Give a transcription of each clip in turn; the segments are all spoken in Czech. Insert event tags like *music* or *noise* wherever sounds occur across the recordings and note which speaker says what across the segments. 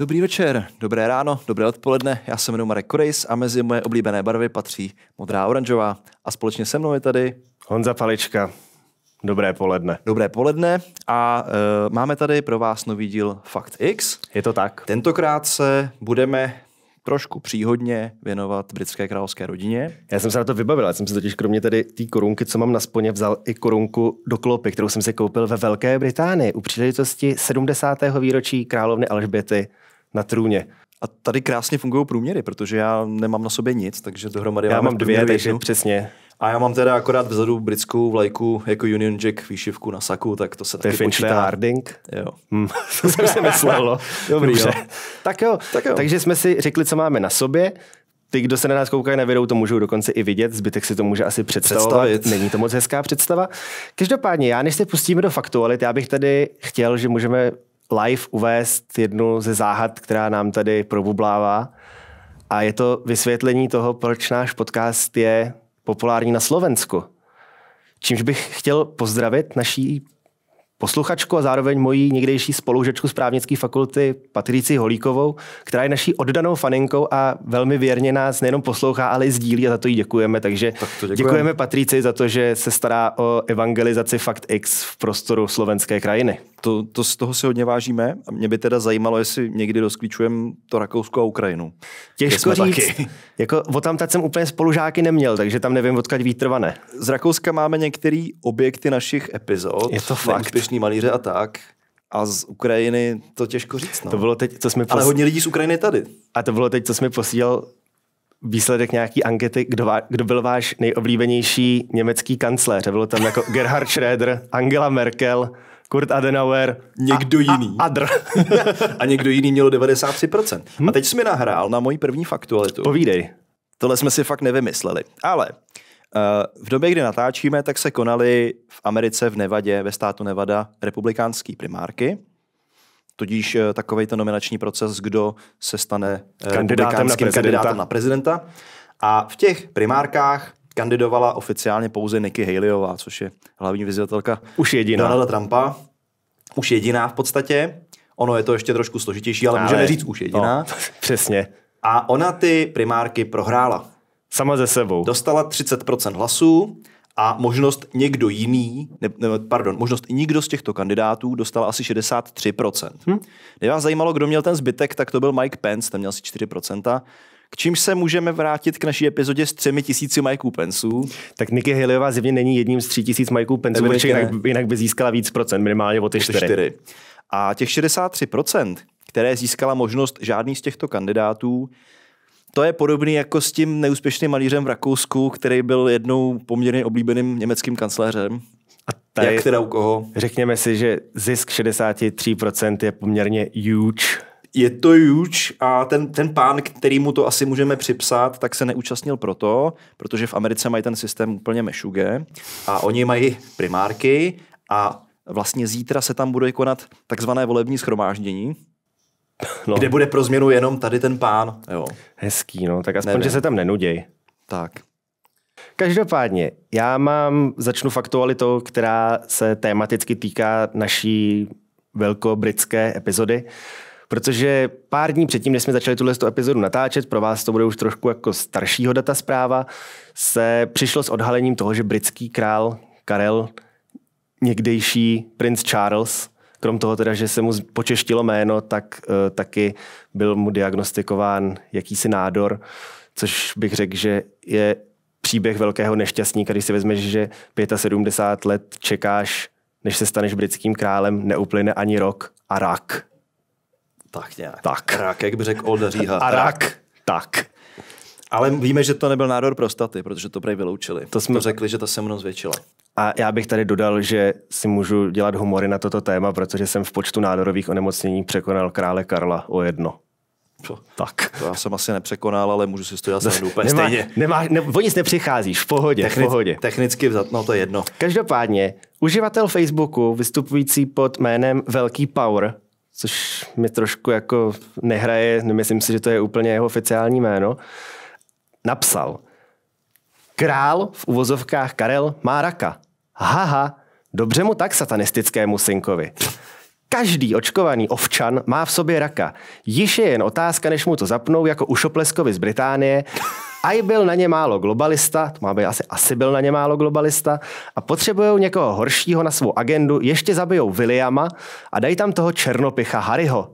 Speaker 1: Dobrý večer, dobré ráno, dobré odpoledne. Já se jmenuji Marek Korejs a mezi moje oblíbené barvy patří modrá a oranžová. A společně se mnou je tady Honza Palička. Dobré poledne. Dobré poledne a uh, máme tady pro vás nový díl Fakt X. Je to tak. Tentokrát se budeme
Speaker 2: trošku příhodně věnovat britské královské rodině. Já jsem se na to vybavil, já jsem si totiž kromě tady té korunky, co mám na sponě, vzal i korunku do klopy, kterou jsem si koupil ve Velké Británii u příležitosti 70. výročí královny Alžběty na trůně. A tady krásně fungují
Speaker 1: průměry, protože já nemám na sobě nic, takže dohromady já mám dvě, takže přesně. A já mám teda akorát vzadu britskou vlajku jako Union Jack výšivku na saku, tak to se to taky počítá. Harding?
Speaker 2: Jo. Hmm. *laughs* to jsem si myslel. *laughs* Dobrý, Jo. Tak, jo. tak jo. Takže jsme si řekli, co máme na sobě. Ty, kdo se na nás koukají na videu, to můžou dokonce i vidět, zbytek si to může asi představovat. Představit. Není to moc hezká představa. Každopádně, já než se pustíme do faktualit, já bych tady chtěl, že můžeme live uvést jednu ze záhad, která nám tady probublává. A je to vysvětlení toho, proč náš podcast je populární na Slovensku. Čímž bych chtěl pozdravit naší posluchačku a zároveň mojí někdejší spolužečku z právnické fakulty Patrici Holíkovou, která je naší oddanou faninkou a velmi věrně nás nejenom poslouchá, ale i sdílí a za to jí děkujeme. Takže tak děkujeme. děkujeme Patrici za to, že se stará o evangelizaci Fakt X v prostoru slovenské krajiny. To, to
Speaker 1: z toho se hodně vážíme a mě by teda zajímalo, jestli někdy rozklíčujeme to Rakousko a Ukrajinu. Těžko říct. Taky. *laughs* Jako, o tam jsem úplně spolužáky neměl, takže tam nevím, odkud vítrvané. Z Rakouska máme některé objekty našich epizod. Je to fakt úspěšný malíře a tak.
Speaker 2: A z Ukrajiny to těžko říct. No. To bylo teď, co jsme posl... Ale hodně lidí z Ukrajiny tady. A to bylo teď, co jsme posílal výsledek nějaký ankety, kdo, vá, kdo byl váš nejoblíbenější německý kancléř. Bylo tam jako *laughs* Gerhard Schröder, Angela Merkel, Kurt Adenauer.
Speaker 1: Někdo a, jiný. A, adr. *laughs* a někdo jiný měl 93%. Hm? A teď jsi mi nahrál na moji první faktualitu. Povídej. Tohle jsme si fakt nevymysleli. Ale Eh, v době, kdy natáčíme, tak se konaly v Americe, v Nevadě, ve státu Nevada, republikánský primárky. Tudíž eh, takový ten nominační proces, kdo se stane eh, kandidátem na, prezidenta. kandidátem na prezidenta. A v těch primárkách kandidovala oficiálně pouze Nikki Haleyová, což je hlavní vizitelka Už jediná. Donalda Trumpa. Už jediná v podstatě. Ono je to ještě trošku složitější, ale, ale můžeme říct už jediná. No, *laughs* přesně. A ona ty primárky prohrála. Sama ze sebou. Dostala 30% hlasů a možnost někdo jiný, ne, ne, pardon, možnost nikdo z těchto kandidátů dostal asi 63%. Hm? Kdyby vás zajímalo, kdo měl ten zbytek, tak to byl Mike Pence, ten měl asi 4%.
Speaker 2: K čím se můžeme vrátit k naší epizodě s třemi tisíci Mikeů Pensů. Tak Nikki Haleyová zjevně není jedním z tří tisíc Mikeů Pensů, protože jinak, jinak by získala víc procent, minimálně o ty čtyři. čtyři.
Speaker 1: A těch 63%, které získala možnost žádný z těchto kandidátů, to je podobný jako s tím neúspěšným malířem v Rakousku, který byl jednou poměrně
Speaker 2: oblíbeným německým kancléřem. A tady, Jak teda u koho? Řekněme si, že zisk 63% je poměrně huge. Je to huge a ten, ten pán,
Speaker 1: mu to asi můžeme připsat, tak se neúčastnil proto, protože v Americe mají ten systém úplně mešuge a oni mají primárky a vlastně zítra se tam bude konat takzvané volební schromáždění, *laughs* No. Kde bude pro změnu jenom tady ten pán. Jo.
Speaker 2: Hezký, no, tak aspoň, Nevím. že se tam nenuděj. Tak. Každopádně, já mám, začnu faktualitou, která se tematicky týká naší velkobritské epizody, protože pár dní předtím, než jsme začali tuhle epizodu natáčet, pro vás to bude už trošku jako staršího data zpráva, se přišlo s odhalením toho, že britský král Karel, někdejší princ Charles, Krom toho teda, že se mu počeštilo jméno, tak eh, taky byl mu diagnostikován jakýsi nádor, což bych řekl, že je příběh velkého nešťastníka, když si vezmeš, že 75 let čekáš, než se staneš britským králem, neuplyne ani rok a rak. Tak nějak. Tak.
Speaker 1: Rak, jak by řekl Olda Říha. A rak. Tak. Ale víme, že to nebyl nádor prostaty, protože to prej vyloučili. To jsme to řekli, že ta se
Speaker 2: mnou zvětšila. A já bych tady dodal, že si můžu dělat humory na toto téma, protože jsem v počtu nádorových onemocnění překonal krále Karla o jedno. Co? Tak. To já jsem asi nepřekonal, ale můžu si to dělat no, úplně nemá, stejně. Nemá, ne, o nic nepřicházíš, v pohodě, Technic, v pohodě. Technicky no to je jedno. Každopádně, uživatel Facebooku, vystupující pod jménem Velký Power, což mi trošku jako nehraje, nemyslím si, že to je úplně jeho oficiální jméno, napsal. Král v uvozovkách Karel má raka. Haha, dobře mu tak satanistickému synkovi. Každý očkovaný ovčan má v sobě raka. Již je jen otázka, než mu to zapnou, jako Šopleskovi z Británie. A byl na ně málo globalista, to má být asi, asi byl na ně málo globalista, a potřebují někoho horšího na svou agendu, ještě zabijou Williama a dají tam toho černopicha Harryho.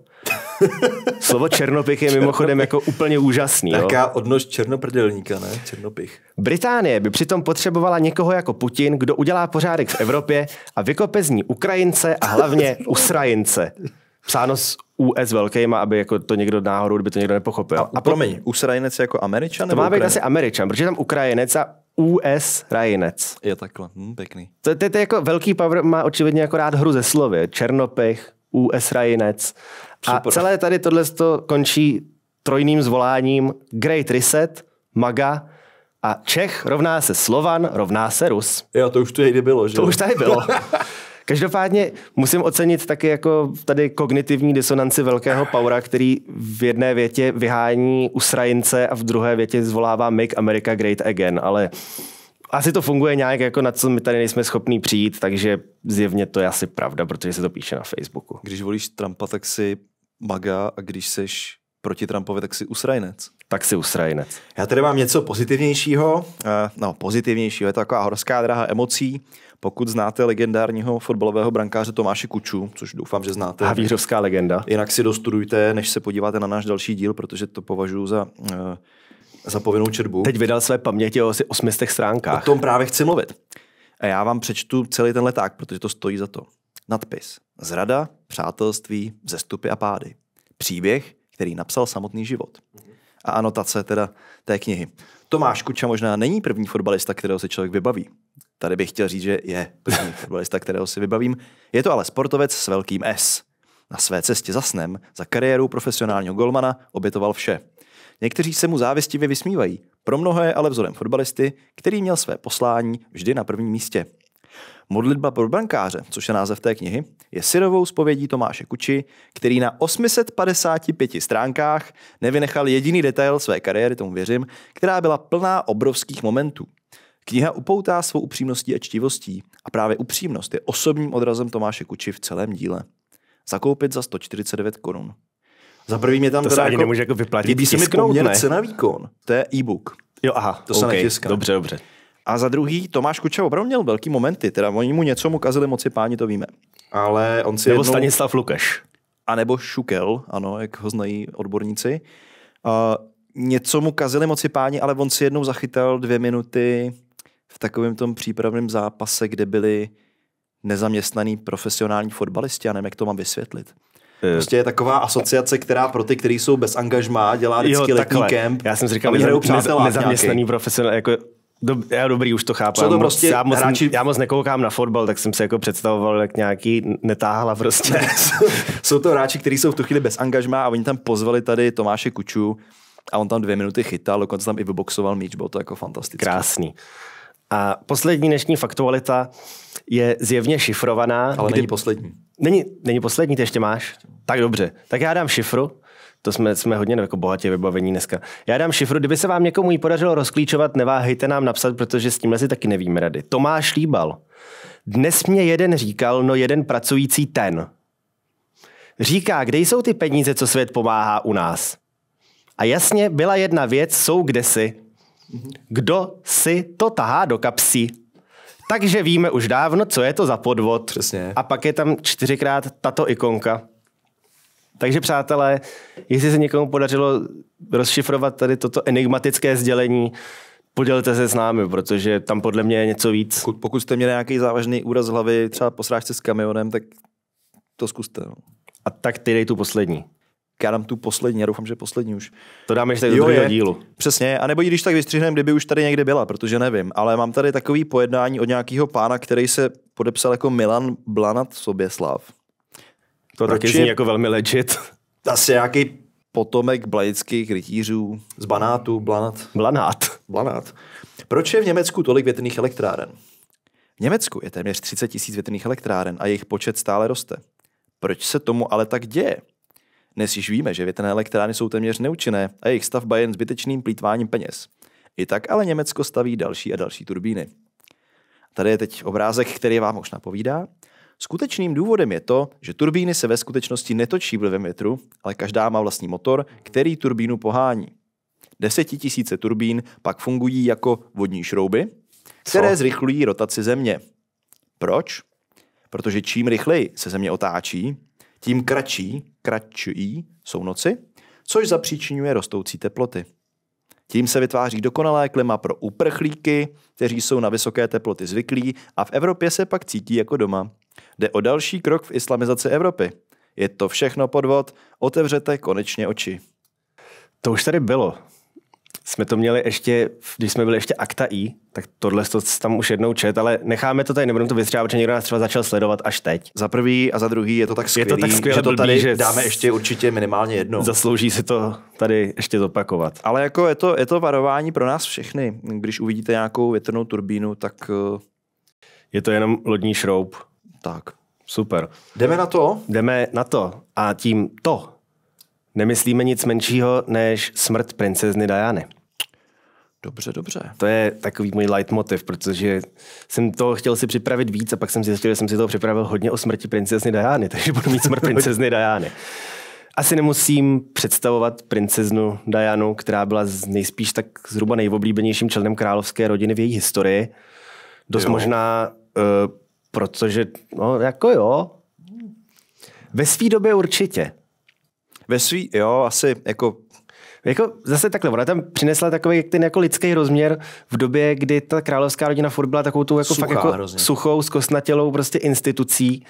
Speaker 2: *laughs* Slovo černopich je mimochodem jako úplně úžasný. Taká odnož černoprdelníka, ne? Černopich. Británie by přitom potřebovala někoho jako Putin, kdo udělá pořádek v Evropě a vykope z ní Ukrajince a hlavně *laughs* Usrajince. Psáno s US velkýma, aby jako to někdo náhodou, kdyby to někdo nepochopil. A, a promiň, Usrajinec jako Američan? To má být asi Američan, protože tam Ukrajinec a US Rajinec.
Speaker 1: Je takhle, hm, pěkný.
Speaker 2: To, to, to, to jako velký power, má očividně jako rád hru ze slovy. Černopech, US Rajinec. A celé tady tohle končí trojným zvoláním Great Reset, MAGA a Čech rovná se Slovan, rovná se Rus. Jo, to už tu někdy bylo, že? To už tady *laughs* bylo. Každopádně musím ocenit taky jako tady kognitivní disonanci velkého Paura, který v jedné větě vyhání Usrajince a v druhé větě zvolává Make America Great Again, ale asi to funguje nějak, jako na co my tady nejsme schopní přijít, takže zjevně to je asi pravda, protože se to píše na Facebooku. Když volíš Trumpa, tak si
Speaker 1: maga a
Speaker 2: když seš proti Trumpovi, tak si usrajnec.
Speaker 1: Tak si usrajnec. Já tady mám něco pozitivnějšího. Eh, no, pozitivnějšího. Je to taková horská draha emocí. Pokud znáte legendárního fotbalového brankáře Tomáše Kuču, což doufám, že znáte. Havířovská legenda. Jinak si dostudujte, než se podíváte na náš další díl, protože to považuji za eh, za povinnou četbu. Teď vydal své paměti o asi 800 stránkách. O tom právě chci mluvit. A já vám přečtu celý ten leták, protože to stojí za to. Nadpis. Zrada, přátelství, zestupy a pády. Příběh, který napsal samotný život. A anotace teda té knihy. Tomáš Kuča možná není první fotbalista, kterého se člověk vybaví. Tady bych chtěl říct, že je první *laughs* fotbalista, kterého si vybavím. Je to ale sportovec s velkým S. Na své cestě za snem, za kariéru profesionálního golmana obětoval vše – Někteří se mu závistivě vysmívají, pro mnohé ale vzorem fotbalisty, který měl své poslání vždy na prvním místě. Modlitba pro brankáře, což je název té knihy, je syrovou zpovědí Tomáše Kuči, který na 855 stránkách nevynechal jediný detail své kariéry, tomu věřím, která byla plná obrovských momentů. Kniha upoutá svou upřímností a čtivostí a právě upřímnost je osobním odrazem Tomáše Kuči v celém díle. Zakoupit za 149 korun. Za prvý mě tam to teda se ani jako, nemůže jako vyplatit. Líbí se mi poměr cena výkon. To je e-book. Jo, aha, to okay, se netiská. Dobře, dobře. A za druhý, Tomáš Kuča opravdu měl velký momenty, teda oni mu něco mu kazili moci páni, to víme. Ale on si Nebo jednou... Stanislav Lukáš. A nebo Šukel, ano, jak ho znají odborníci. Uh, něco mu kazili moci páni, ale on si jednou zachytal dvě minuty v takovém tom přípravném zápase, kde byli nezaměstnaný profesionální fotbalisti, já nevím, jak to mám vysvětlit. Eh, prostě je taková asociace, která pro ty, kteří jsou bez angažmá, dělá vždycky jo, letní kemp. Já jsem si říkal, že neza, nezaměstnaný
Speaker 2: profesionál, jako Dob, já dobrý, už to chápu. To moc, prostě já, moc, hráči... já moc nekoukám na fotbal, tak jsem se jako představoval, jak nějaký netáhla prostě. Ne, jsou to hráči, kteří jsou v tu chvíli bez angažma a oni tam pozvali tady Tomáše Kuču a on tam dvě minuty chytal, dokonce tam i vyboxoval míč, bylo to jako fantastické. Krásný. A poslední dnešní faktualita je zjevně šifrovaná. Ale kdy... není poslední. Není, není poslední, ty ještě máš? Tak dobře. Tak já dám šifru. To jsme, jsme hodně jako bohatě vybavení dneska. Já dám šifru. Kdyby se vám někomu ji podařilo rozklíčovat, neváhejte nám napsat, protože s tímhle si taky nevíme rady. Tomáš Líbal. Dnes mě jeden říkal, no jeden pracující ten. Říká, kde jsou ty peníze, co svět pomáhá u nás? A jasně, byla jedna věc, jsou kdesi. Mhm. Kdo si to tahá do kapsy? Takže víme už dávno, co je to za podvod. Přesně. A pak je tam čtyřikrát tato ikonka. Takže přátelé, jestli se někomu podařilo rozšifrovat tady toto enigmatické sdělení, podělte se s námi, protože tam podle mě je něco víc.
Speaker 1: Pokud, pokud jste měli nějaký závažný úraz hlavy, třeba po s kamionem, tak to zkuste. No. A tak ty dej tu poslední já dám tu poslední, já doufám, že poslední už. To dáme ještě do druhého dílu. Přesně, a nebo když tak vystřihneme, kdyby už tady někdy byla, protože nevím, ale mám tady takový pojednání od nějakého pána, který se podepsal jako Milan Blanat Soběslav. To Proč taky zní jako velmi legit. Asi nějaký potomek blanických rytířů. Z Banátu, Blanat. Blanát. Blanát. Proč je v Německu tolik větrných elektráren? V Německu je téměř 30 tisíc větrných elektráren a jejich počet stále roste. Proč se tomu ale tak děje? Dnes již víme, že větrné elektrárny jsou téměř neúčinné a jejich stavba je jen zbytečným plítváním peněz. I tak ale Německo staví další a další turbíny. Tady je teď obrázek, který vám už napovídá. Skutečným důvodem je to, že turbíny se ve skutečnosti netočí vlivem větru, ale každá má vlastní motor, který turbínu pohání. Desetitisíce turbín pak fungují jako vodní šrouby, které Co? zrychlují rotaci Země. Proč? Protože čím rychleji se Země otáčí, tím kratší kratší jsou noci, což zapříčinuje rostoucí teploty. Tím se vytváří dokonalé klima pro uprchlíky, kteří jsou na vysoké teploty zvyklí a v Evropě se pak cítí jako doma. Jde o další krok v islamizaci Evropy.
Speaker 2: Je to všechno podvod, otevřete konečně oči. To už tady bylo jsme to měli ještě, když jsme byli ještě Akta I, tak tohle to tam už jednou čet, ale necháme to tady, nebudeme to vystřívat, protože někdo nás třeba začal sledovat až teď. Za prvý a za druhý je to tak skvělý, je to tak skvělé, že to tady že dáme ještě určitě minimálně jedno. Zaslouží si to tady ještě zopakovat.
Speaker 1: Ale jako je to, je to varování pro nás všechny. Když uvidíte nějakou větrnou turbínu, tak... Eh,
Speaker 2: je to jenom lodní šroub. Tak. Super. Jdeme na to? Jdeme na to. A tím to nemyslíme nic menšího než smrt princezny Diany. Dobře, dobře. To je takový můj leitmotiv, protože jsem to chtěl si připravit víc a pak jsem zjistil, že jsem si to připravil hodně o smrti princezny Diany, *laughs* takže budu mít smrt princezny Diany. Asi nemusím představovat princeznu Dianu, která byla nejspíš tak zhruba nejoblíbenějším členem královské rodiny v její historii. Dost jo. možná, uh, protože, no jako jo, ve své době určitě. Ve svý, jo, asi jako jako zase takhle, ona tam přinesla takový ten jako lidský rozměr v době, kdy ta královská rodina furt byla takovou tu jako, Suchá, fakt jako hrozně. suchou, zkostnatělou prostě institucí.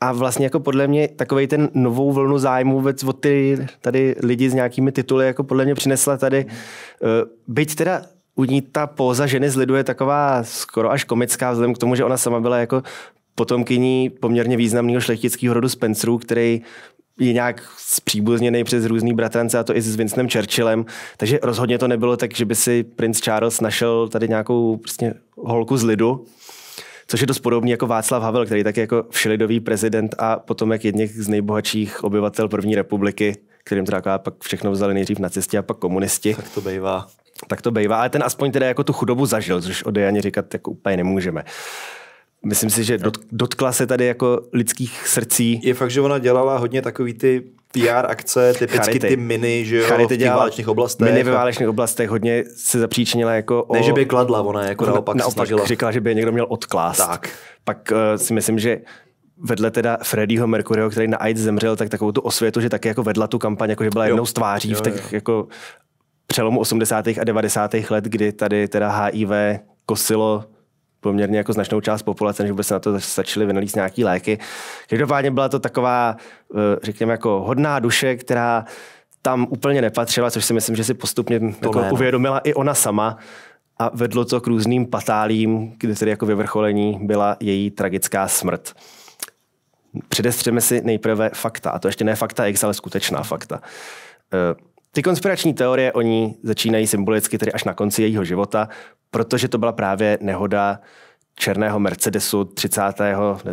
Speaker 2: A vlastně jako podle mě takový ten novou vlnu zájmu vůbec od ty tady lidi s nějakými tituly jako podle mě přinesla tady. Eh, byť teda u ní ta póza ženy z lidu je taková skoro až komická, vzhledem k tomu, že ona sama byla jako potomkyní poměrně významného šlechtického rodu Spencerů, který je nějak zpříbuzněný přes různý bratrance a to i s Vincentem Churchillem, takže rozhodně to nebylo tak, že by si princ Charles našel tady nějakou prostě holku z lidu, což je dost podobný jako Václav Havel, který taky jako všelidový prezident a potom jak jedněch z nejbohatších obyvatel první republiky, kterým teda pak všechno vzali nejdřív nacisti a pak komunisti. Tak to bývá. Tak to bývá, ale ten aspoň teda jako tu chudobu zažil, což o Dejaně říkat jako úplně nemůžeme myslím si, že dot, dotkla se tady jako lidských srdcí. Je fakt, že ona
Speaker 1: dělala hodně takový ty PR akce, typicky Charity. ty mini, že jo, Charity dělala v válečných oblastech. Mini ve válečných
Speaker 2: oblastech hodně se zapříčinila jako o... Ne, že by kladla, ona jako ona, naopak, naopak snažila. říkala, že by někdo měl odklást. Tak. Pak uh, si myslím, že vedle teda Freddyho Mercuryho, který na AIDS zemřel, tak takovou tu osvětu, že taky jako vedla tu kampaň, jako že byla jo. jednou z tváří jo. v těch jako přelomu 80. a 90. let, kdy tady teda HIV kosilo poměrně jako značnou část populace, než vůbec na to začaly vynalíst nějaký léky. Každopádně byla to taková, eh, řekněme, jako hodná duše, která tam úplně nepatřila, což si myslím, že si postupně jako uvědomila i ona sama a vedlo to k různým patálím, kde tedy jako vyvrcholení byla její tragická smrt. Předestřeme si nejprve fakta, a to ještě ne fakta X, ale skutečná fakta. Uh, ty konspirační teorie o ní začínají symbolicky tedy až na konci jejího života, protože to byla právě nehoda černého Mercedesu 30.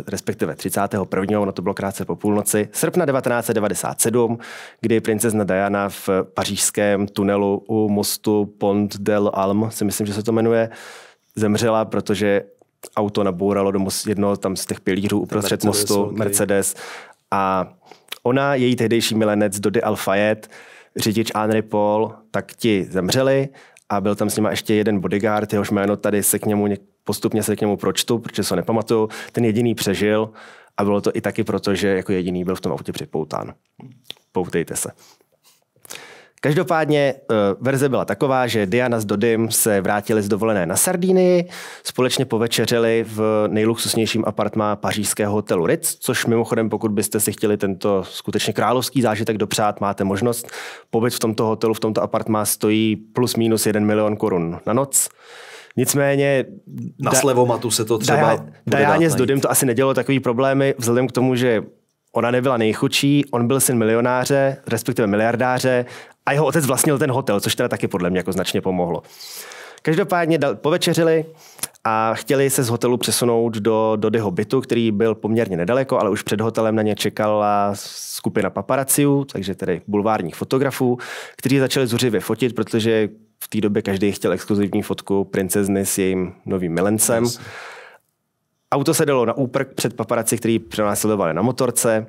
Speaker 2: respektive 31. ono to bylo krátce po půlnoci, srpna 1997, kdy princezna Diana v pařížském tunelu u mostu Pont del Alm, si myslím, že se to jmenuje, zemřela, protože auto nabouralo do most, jedno tam z těch pilířů uprostřed Mercedes, mostu, Mercedes. A ona, její tehdejší milenec Dody Alfayet, řidič Henry Paul, tak ti zemřeli a byl tam s nima ještě jeden bodyguard, jehož jméno tady se k němu postupně se k němu pročtu, protože se ho nepamatuju, ten jediný přežil a bylo to i taky proto, že jako jediný byl v tom autě připoután. Poutejte se. Každopádně eh, verze byla taková, že Diana s Dodym se vrátili z dovolené na Sardínii, společně povečeřili v nejluxusnějším apartmá pařížského hotelu Ritz, což mimochodem, pokud byste si chtěli tento skutečně královský zážitek dopřát, máte možnost. Pobyt v tomto hotelu, v tomto apartmá stojí plus minus 1 milion korun na noc. Nicméně... Na slevomatu se to třeba... Dajáně s Dodym to asi nedělo takový problémy, vzhledem k tomu, že Ona nebyla nejchučší, on byl syn milionáře, respektive miliardáře a jeho otec vlastnil ten hotel, což teda taky podle mě jako značně pomohlo. Každopádně povečeřili a chtěli se z hotelu přesunout do, do jeho bytu, který byl poměrně nedaleko, ale už před hotelem na ně čekala skupina paparaciů, takže tedy bulvárních fotografů, kteří začali zuřivě fotit, protože v té době každý chtěl exkluzivní fotku princezny s jejím novým milencem. Yes. Auto se dalo na úprk před paparaci, který přenásledovali na motorce.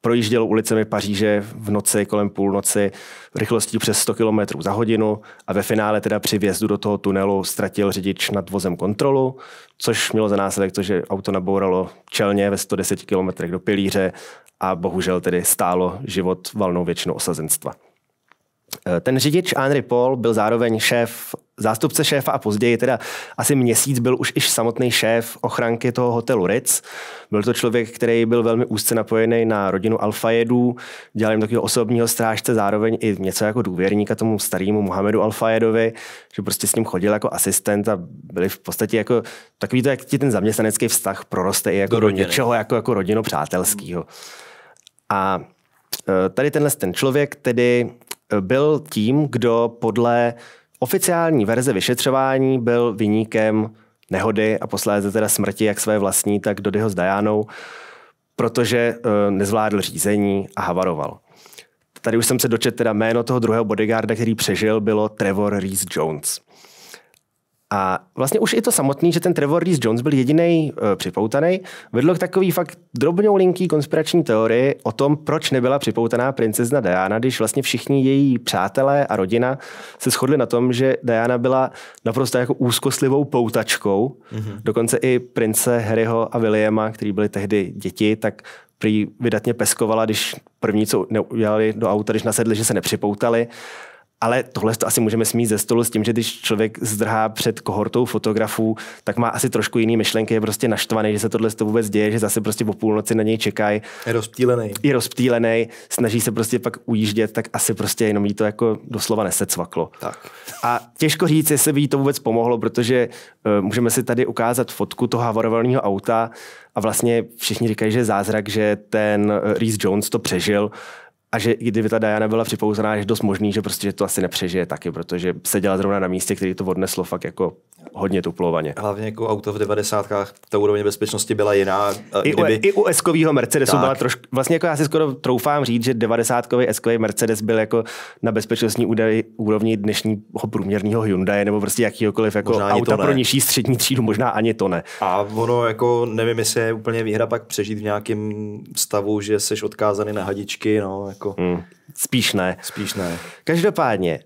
Speaker 2: Projíždělo ulicemi Paříže v noci kolem půlnoci rychlostí přes 100 km za hodinu a ve finále teda při vjezdu do toho tunelu ztratil řidič nad vozem kontrolu, což mělo za následek to, že auto nabouralo čelně ve 110 km do pilíře a bohužel tedy stálo život valnou většinu osazenstva. E, ten řidič Henry Paul byl zároveň šéf zástupce šéfa a později teda asi měsíc byl už i samotný šéf ochranky toho hotelu Ritz. Byl to člověk, který byl velmi úzce napojený na rodinu Alfajedů, dělal jim takového osobního strážce, zároveň i něco jako důvěrníka tomu starému Mohamedu Alfajedovi, že prostě s ním chodil jako asistent a byli v podstatě jako takový to, jak ti ten zaměstnanecký vztah proroste i jako do něčeho jako, jako rodinu přátelského. A e, tady tenhle ten člověk tedy e, byl tím, kdo podle Oficiální verze vyšetřování byl vyníkem nehody a posléze teda smrti jak své vlastní, tak Dodyho s Dajánou, protože e, nezvládl řízení a havaroval. Tady už jsem se dočet teda jméno toho druhého bodyguarda, který přežil, bylo Trevor Reese Jones. A vlastně už i to samotný, že ten Trevor Rees Jones byl jediný e, eh, připoutaný, vedlo k takový fakt drobnou linký konspirační teorii o tom, proč nebyla připoutaná princezna Diana, když vlastně všichni její přátelé a rodina se shodli na tom, že Diana byla naprosto jako úzkostlivou poutačkou. Mm-hmm. Dokonce i prince Harryho a Williama, který byli tehdy děti, tak prý vydatně peskovala, když první, co udělali do auta, když nasedli, že se nepřipoutali. Ale tohle to asi můžeme smít ze stolu s tím, že když člověk zdrhá před kohortou fotografů, tak má asi trošku jiný myšlenky, je prostě naštvaný, že se tohle to vůbec děje, že zase prostě po půlnoci na něj čekají.
Speaker 1: Je rozptýlený.
Speaker 2: Je rozptýlený, snaží se prostě pak ujíždět, tak asi prostě jenom jí to jako doslova nesecvaklo. Tak. A těžko říct, jestli by jí to vůbec pomohlo, protože uh, můžeme si tady ukázat fotku toho havarovaného auta a vlastně všichni říkají, že je zázrak, že ten eh, Reese Jones to přežil a že i kdyby ta Diana byla připouzaná, je dost možný, že prostě že to asi nepřežije taky, protože se dělá zrovna na místě, který to odneslo fakt jako hodně tuplovaně.
Speaker 1: Hlavně jako auto v 90. ta úroveň bezpečnosti byla jiná. I, kdyby... u, i
Speaker 2: u S-kového Mercedesu tak. byla trošku, vlastně jako já si skoro troufám říct, že 90. s Mercedes byl jako na bezpečnostní údaj, úrovni dnešního průměrného Hyundai nebo prostě jakýhokoliv jako možná auta pro nižší střední třídu, možná ani to ne.
Speaker 1: A ono jako nevím, jestli je úplně výhra pak přežít v nějakém stavu, že seš odkázaný
Speaker 2: na hadičky, no, jako. Hmm. Spíš ne. Spíš ne. Každopádně,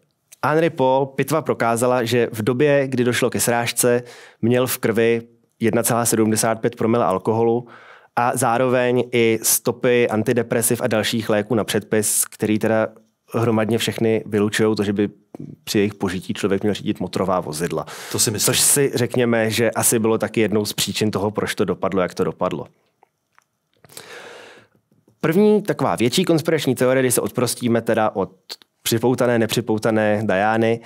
Speaker 2: Henry Paul pitva prokázala, že v době, kdy došlo ke srážce, měl v krvi 1,75 promile alkoholu a zároveň i stopy antidepresiv a dalších léků na předpis, který teda hromadně všechny vylučují to, že by při jejich požití člověk měl řídit motorová vozidla. To si myslím. Což si řekněme, že asi bylo taky jednou z příčin toho, proč to dopadlo, jak to dopadlo. První taková větší konspirační teorie, kdy se odprostíme teda od připoutané, nepřipoutané Dajány,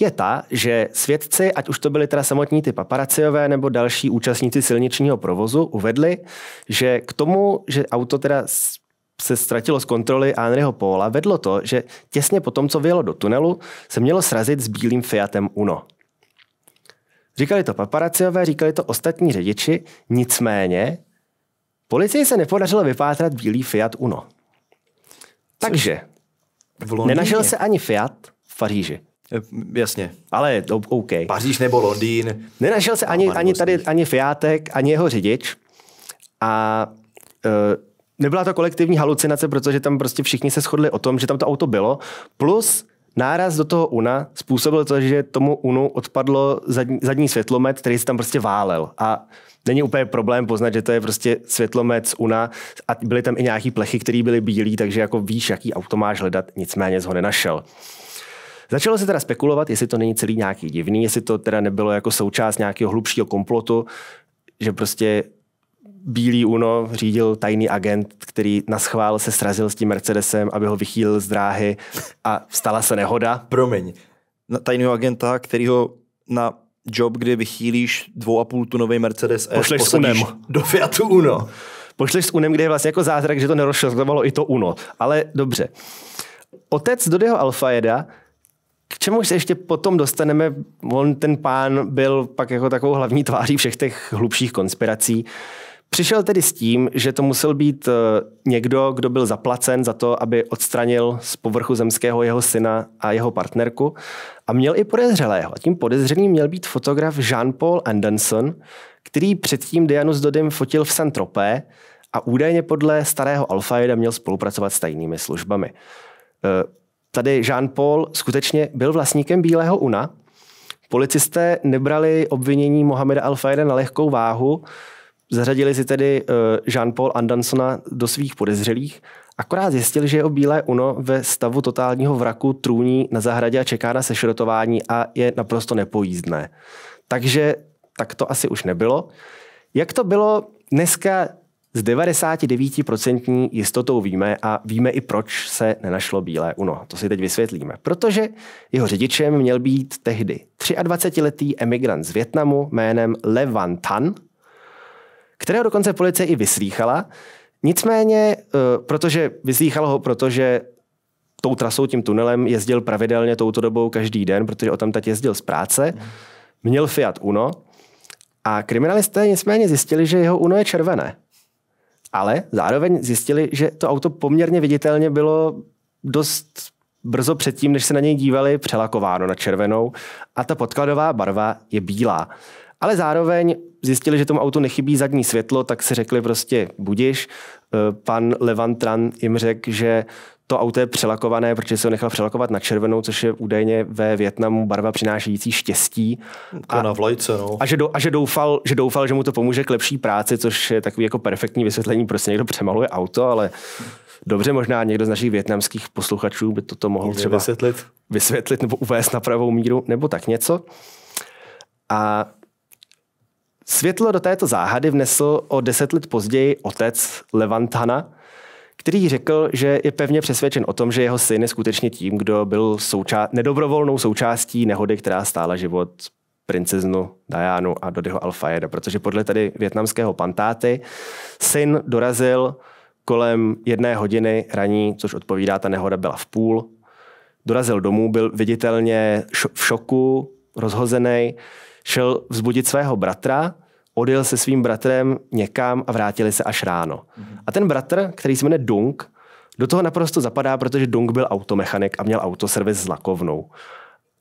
Speaker 2: je ta, že svědci, ať už to byli teda samotní ty paparaciové nebo další účastníci silničního provozu, uvedli, že k tomu, že auto teda se ztratilo z kontroly Henryho Paula, vedlo to, že těsně po tom, co vyjelo do tunelu, se mělo srazit s bílým Fiatem Uno. Říkali to paparaciové, říkali to ostatní řidiči, nicméně Policii se nepodařilo vypátrat bílý Fiat Uno. Takže nenašel se ani Fiat v Paříži. Eh, jasně. Ale OK. Paříž nebo Londýn. Nenašel se ani, ani tady ani Fiatek, ani jeho řidič. A e, nebyla to kolektivní halucinace, protože tam prostě všichni se shodli o tom, že tam to auto bylo. Plus Náraz do toho UNA způsobil to, že tomu UNu odpadlo zadní, zadní světlomet, který se tam prostě válel. A není úplně problém poznat, že to je prostě světlomet z UNA a byly tam i nějaký plechy, které byly bílé, takže jako víš, jaký auto máš hledat, nicméně ho nenašel. Začalo se teda spekulovat, jestli to není celý nějaký divný, jestli to teda nebylo jako součást nějakého hlubšího komplotu, že prostě Bílý Uno řídil tajný agent, který na schvál se srazil s tím Mercedesem, aby ho vychýlil z dráhy a stala se nehoda. Promiň.
Speaker 1: Na tajného agenta, který ho na job, kdy vychýlíš dvou a půl tunový Mercedes
Speaker 2: e, S, s Unem. do Fiatu Uno. Pošleš s Unem, kde je vlastně jako zázrak, že to nerozšlozovalo i to Uno. Ale dobře. Otec Dodeho Alfaeda k čemu se ještě potom dostaneme, on ten pán byl pak jako takovou hlavní tváří všech těch hlubších konspirací. Přišel tedy s tím, že to musel být eh, někdo, kdo byl zaplacen za to, aby odstranil z povrchu zemského jeho syna a jeho partnerku a měl i podezřelého. Tím podezřelým měl být fotograf Jean-Paul Anderson, který předtím Dianu s Dodym fotil v Saint-Tropez a údajně podle starého Alfaida měl spolupracovat s tajnými službami. Eh, tady Jean-Paul skutečně byl vlastníkem Bílého Una. Policisté nebrali obvinění Mohameda Alfaida na lehkou váhu, Zařadili si tedy eh, Jean-Paul Andansona do svých podezřelých, akorát zjistili, že jeho bílé uno ve stavu totálního vraku trůní na zahradě a čeká na sešrotování a je naprosto nepojízdné. Takže tak to asi už nebylo. Jak to bylo dneska s 99% jistotou víme a víme i proč se nenašlo bílé UNO. To si teď vysvětlíme. Protože jeho řidičem měl být tehdy 23-letý emigrant z Větnamu jménem Levan Tan – kterého dokonce policie i vyslýchala. Nicméně, eh, protože vyslýchala ho, protože tou trasou, tím tunelem jezdil pravidelně touto dobou každý den, protože o tam teď jezdil z práce, měl Fiat Uno a kriminalisté nicméně zjistili, že jeho Uno je červené. Ale zároveň zjistili, že to auto poměrně viditelně bylo dost brzo předtím, než se na něj dívali, přelakováno na červenou a ta podkladová barva je bílá ale zároveň zjistili, že tomu autu nechybí zadní světlo, tak si řekli prostě budiš. E, pan Levantran jim řekl, že to auto je přelakované, protože se ho nechal přelakovat na červenou, což je údajně ve Větnamu barva přinášející štěstí. A, na vlajce, no. A, že, do, a že, doufal, že doufal, že mu to pomůže k lepší práci, což je takový jako perfektní vysvětlení, prostě někdo přemaluje auto, ale dobře, možná někdo z našich větnamských posluchačů by toto mohl Může třeba vysvětlit. vysvětlit nebo uvést na pravou míru, nebo tak něco. A Světlo do této záhady vnesl o deset let později otec Levantana, který řekl, že je pevně přesvědčen o tom, že jeho syn je skutečně tím, kdo byl souča- nedobrovolnou součástí nehody, která stála život princeznu Dianu a Dodyho Alfajeda, protože podle tady větnamského pantáty syn dorazil kolem jedné hodiny raní, což odpovídá, ta nehoda byla v půl. Dorazil domů, byl viditelně šo- v šoku, rozhozený šel vzbudit svého bratra, odjel se svým bratrem někam a vrátili se až ráno. A ten bratr, který se jmenuje Dunk, do toho naprosto zapadá, protože Dunk byl automechanik a měl autoservis s lakovnou.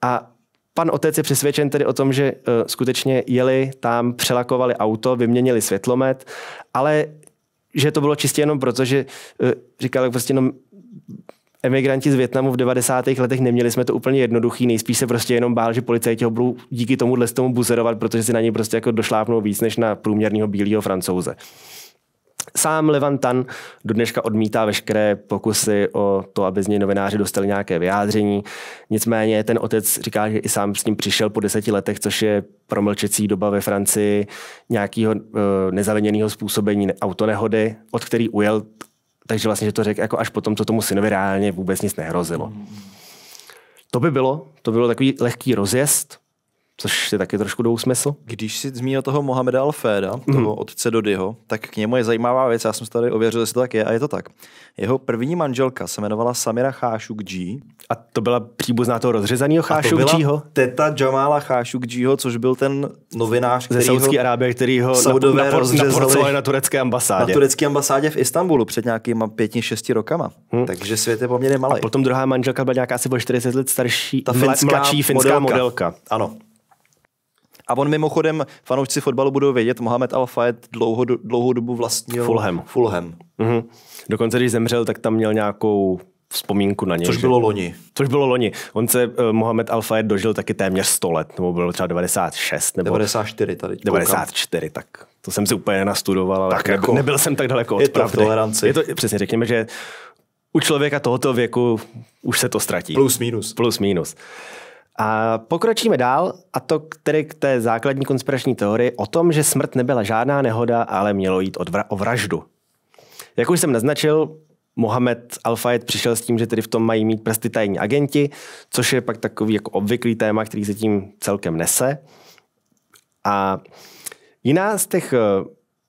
Speaker 2: A pan otec je přesvědčen tedy o tom, že uh, skutečně jeli tam, přelakovali auto, vyměnili světlomet, ale že to bylo čistě jenom proto, že uh, říkal, prostě jenom emigranti z Větnamu v 90. letech neměli jsme to úplně jednoduchý, nejspíš se prostě jenom bál, že policajti ho budou díky tomu z tomu buzerovat, protože si na něj prostě jako došlápnou víc než na průměrného bílého francouze. Sám Levantan do dneška odmítá veškeré pokusy o to, aby z něj novináři dostali nějaké vyjádření. Nicméně ten otec říká, že i sám s ním přišel po deseti letech, což je promlčecí doba ve Francii nějakého e, eh, nezaviněného způsobení autonehody, od který ujel takže vlastně, že to řekl jako až potom, co tomu synovi reálně vůbec nic nehrozilo. To by bylo, to bylo takový lehký rozjezd, což je taky trošku dou smysl. Když si zmínil toho Mohameda Alféda,
Speaker 1: toho mm. otce Dodyho, tak k němu je zajímavá věc, já jsem tady ověřil, jestli to tak je a je to tak. Jeho první manželka se jmenovala Samira Khashoggi. A to byla příbuzná toho rozřezaného Khashoggiho? To teta Jamala Khashoggiho, což byl ten novinář, který ze Saudské Arábie, který ho Saudové na, rozřezali na turecké ambasádě. Na turecké ambasádě v Istanbulu před nějakýma pěti, šesti rokama.
Speaker 2: Hmm. Takže svět je poměrně malý. A potom druhá manželka byla nějaká asi o 40 let starší, Ta finská mladší finská modelka. modelka. Ano.
Speaker 1: A on mimochodem, fanoušci fotbalu budou vědět, Mohamed
Speaker 2: al Fayed dlouho, dlouhou dobu vlastnil Fulham. Fulham. Mm-hmm. Dokonce, když zemřel, tak tam měl nějakou vzpomínku na něj. Což bylo loni. Což bylo loni. On se, uh, Mohamed al Fayed dožil taky téměř 100 let, nebo bylo třeba 96. Nebo 94 tady. Koukám. 94, tak to jsem si úplně nenastudoval, ale tak jako, nebyl jsem tak daleko od je pravdy. to v toleranci. Je to, přesně, řekněme, že u člověka tohoto věku už se to ztratí. Plus minus. Plus minus. A pokročíme dál, a to k, tedy k té základní konspirační teorii o tom, že smrt nebyla žádná nehoda, ale mělo jít o, vra- o vraždu. Jak už jsem naznačil, Mohamed al fayed přišel s tím, že tedy v tom mají mít prsty tajní agenti, což je pak takový jako obvyklý téma, který se tím celkem nese. A jiná z těch eh,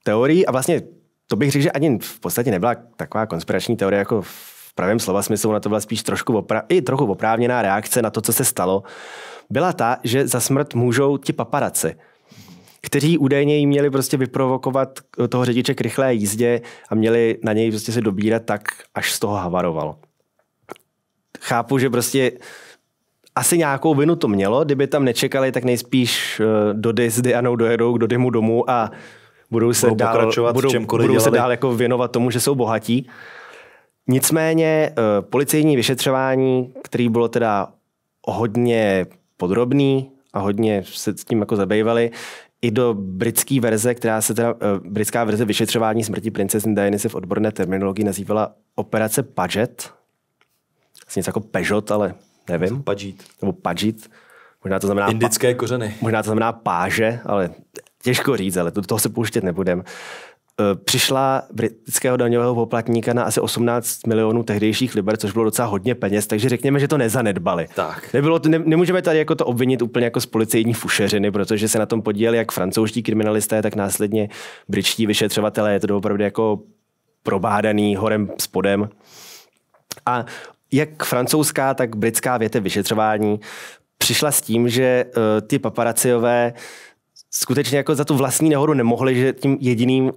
Speaker 2: teorií, a vlastně to bych řekl, že ani v podstatě nebyla taková konspirační teorie jako v pravém slova smyslu, na to byla spíš trošku opra- i trochu oprávněná reakce na to, co se stalo, byla ta, že za smrt můžou ti paparaci kteří údajně jí měli prostě vyprovokovat toho řidiče k rychlé jízdě a měli na něj prostě se dobírat tak, až z toho havaroval. Chápu, že prostě asi nějakou vinu to mělo, kdyby tam nečekali, tak nejspíš eh, do s Dianou dojedou k Dodymu domů a budou se budou dál, budou, budou se dál jako věnovat tomu, že jsou bohatí. Nicméně eh, policejní vyšetřování, který bylo teda hodně podrobný a hodně se s tím jako zabývali, i do britské verze, která se teda, eh, britská verze vyšetřování smrti princezny Diany se v odborné terminologii nazývala operace Paget. Asi něco jako Peugeot, ale nevím. Paget. Nebo Paget. Možná to znamená... Indické kořeny. Možná to znamená páže, ale těžko říct, ale to, toho se pouštět nebudem. Eh, přišla britského daňového poplatníka na asi 18 milionů tehdejších liber, což bylo docela hodně peněz, takže řekněme, že to nezanedbali. Tak. Nebylo to, ne, nemůžeme tady jako to obvinit úplně jako z policejní fušeřiny, protože se na tom podíleli jak francouzští kriminalisté, tak následně britští vyšetřovatelé. Je to opravdu jako probádaný horem spodem. A jak francouzská, tak britská věte vyšetřování přišla s tím, že uh, ty paparaciové skutečně jako za tu vlastní nehodu nemohli, že tím jediným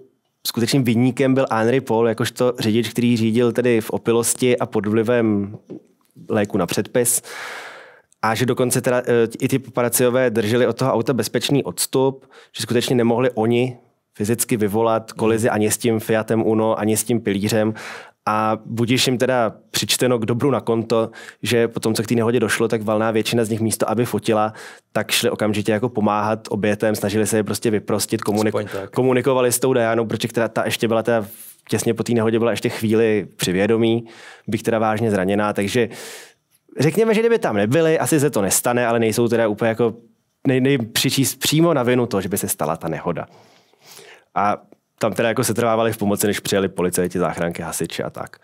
Speaker 2: skutečným vyníkem byl Henry Paul, jakožto řidič, který řídil tedy v opilosti a pod vlivem léku na předpis. A že dokonce teda, eh, i ty paparaciové drželi od toho auta bezpečný odstup, že skutečně nemohli oni fyzicky vyvolat kolizi mm. ani s tím Fiatem Uno, ani s tím pilířem. A budíš jim teda přičteno k dobru na konto, že potom, co k té nehodě došlo, tak valná většina z nich místo, aby fotila, tak šli okamžitě jako pomáhat obětem, snažili se je prostě vyprostit, komunik- komunikovali s tou Dianou, protože která ta ještě byla teda těsně po té nehodě byla ještě chvíli při vědomí, bych teda vážně zraněná, takže řekněme, že kdyby tam nebyli, asi se to nestane, ale nejsou teda úplně jako nej, nej, přímo na vinu to, že by se stala ta nehoda. A tam teda jako se trvávali v pomoci, než přijeli policajti, záchranky, hasiči a tak.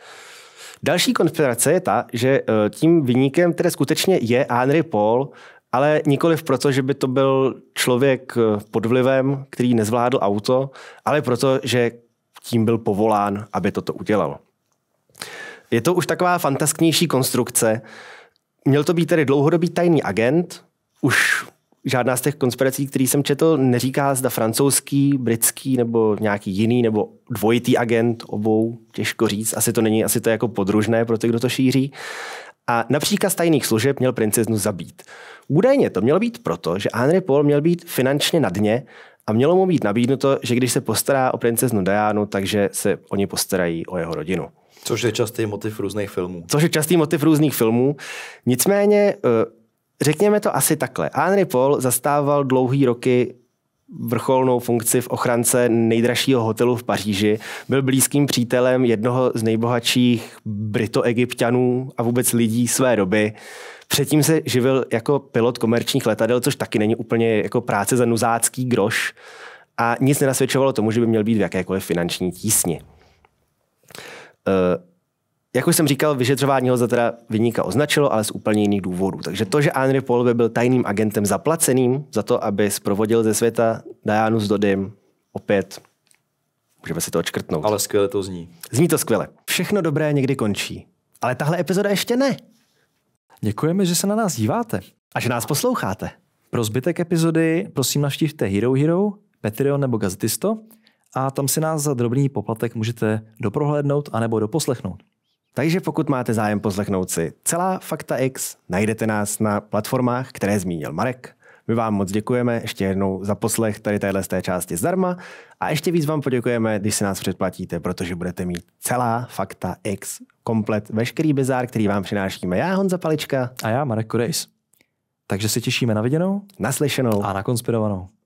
Speaker 2: Další konspirace je ta, že eh, tím vyníkem tedy skutečně je Henry Paul, ale nikoliv proto, že by to byl člověk eh, pod vlivem, který nezvládl auto, ale proto, že tím byl povolán, aby toto udělal. Je to už taková fantasknější konstrukce. Měl to být tedy dlouhodobý tajný agent, už žádná z těch konspirací, které jsem četl, neříká, zda francouzský, britský nebo nějaký jiný, nebo dvojitý agent obou, těžko říct, asi to není, asi to je jako podružné pro ty, kdo to šíří. A například z tajných služeb měl princeznu zabít. Údajně to mělo být proto, že Henry Paul měl být finančně na dně a mělo mu být nabídnuto, že když se postará o princeznu Dianu, takže se oni postarají o jeho rodinu.
Speaker 1: Což je častý motiv
Speaker 2: různých filmů. Což je častý motiv různých filmů. Nicméně eh, Řekněme to asi takhle. Henry Paul zastával dlouhý roky vrcholnou funkci v ochrance nejdražšího hotelu v Paříži. Byl blízkým přítelem jednoho z nejbohatších britoegyptianů a vůbec lidí své doby. Předtím se živil jako pilot komerčních letadel, což taky není úplně jako práce za nuzácký groš a nic nenasvědčovalo tomu, že by měl být v jakékoliv finanční tísni. Uh, jak už jsem říkal, vyšetřování ho za teda vyníka označilo, ale z úplně jiných důvodů. Takže to, že Henry Paul by byl tajným agentem zaplaceným za to, aby sprovodil ze světa Dianu s Dodym, opět můžeme si to odškrtnout. Ale skvěle to zní. Zní to skvěle. Všechno dobré někdy končí. Ale tahle epizoda ještě ne. Děkujeme, že se na nás díváte. A že nás
Speaker 1: posloucháte. Pro zbytek epizody prosím navštívte Hero Hero, Patreon nebo Gazetisto
Speaker 2: a tam si nás za drobný poplatek můžete doprohlédnout anebo doposlechnout. Takže pokud máte zájem poslechnout si celá Fakta X, najdete nás na platformách, které zmínil Marek. My vám moc děkujeme ještě jednou za poslech tady téhle z té části zdarma a ještě víc vám poděkujeme, když se nás předplatíte, protože budete mít celá Fakta X, komplet veškerý bizár, který vám přinášíme. Já Honza Palička. A já Marek Kurejs. Takže se těšíme na viděnou, naslyšenou a na konspirovanou.